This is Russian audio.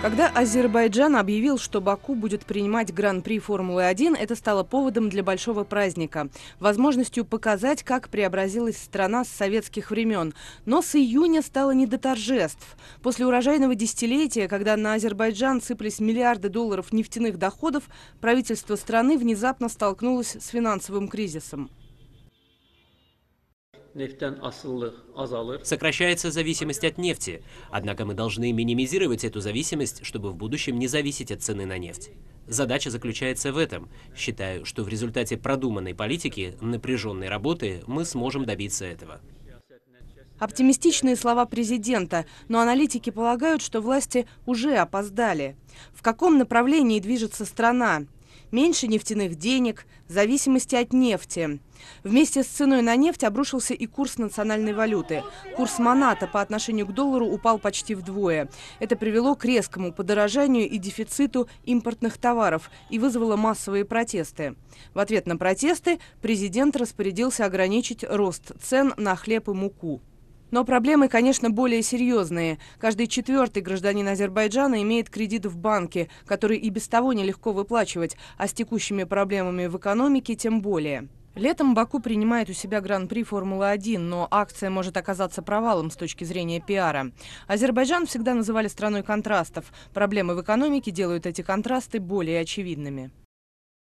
Когда Азербайджан объявил, что Баку будет принимать Гран-при Формулы-1, это стало поводом для большого праздника, возможностью показать, как преобразилась страна с советских времен. Но с июня стало не до торжеств. После урожайного десятилетия, когда на Азербайджан сыпались миллиарды долларов нефтяных доходов, правительство страны внезапно столкнулось с финансовым кризисом. Сокращается зависимость от нефти. Однако мы должны минимизировать эту зависимость, чтобы в будущем не зависеть от цены на нефть. Задача заключается в этом. Считаю, что в результате продуманной политики, напряженной работы, мы сможем добиться этого. Оптимистичные слова президента, но аналитики полагают, что власти уже опоздали. В каком направлении движется страна? меньше нефтяных денег, зависимости от нефти. Вместе с ценой на нефть обрушился и курс национальной валюты. Курс маната по отношению к доллару упал почти вдвое. Это привело к резкому подорожанию и дефициту импортных товаров и вызвало массовые протесты. В ответ на протесты президент распорядился ограничить рост цен на хлеб и муку. Но проблемы, конечно, более серьезные. Каждый четвертый гражданин Азербайджана имеет кредит в банке, который и без того нелегко выплачивать, а с текущими проблемами в экономике тем более. Летом Баку принимает у себя гран-при Формулы-1, но акция может оказаться провалом с точки зрения пиара. Азербайджан всегда называли страной контрастов. Проблемы в экономике делают эти контрасты более очевидными.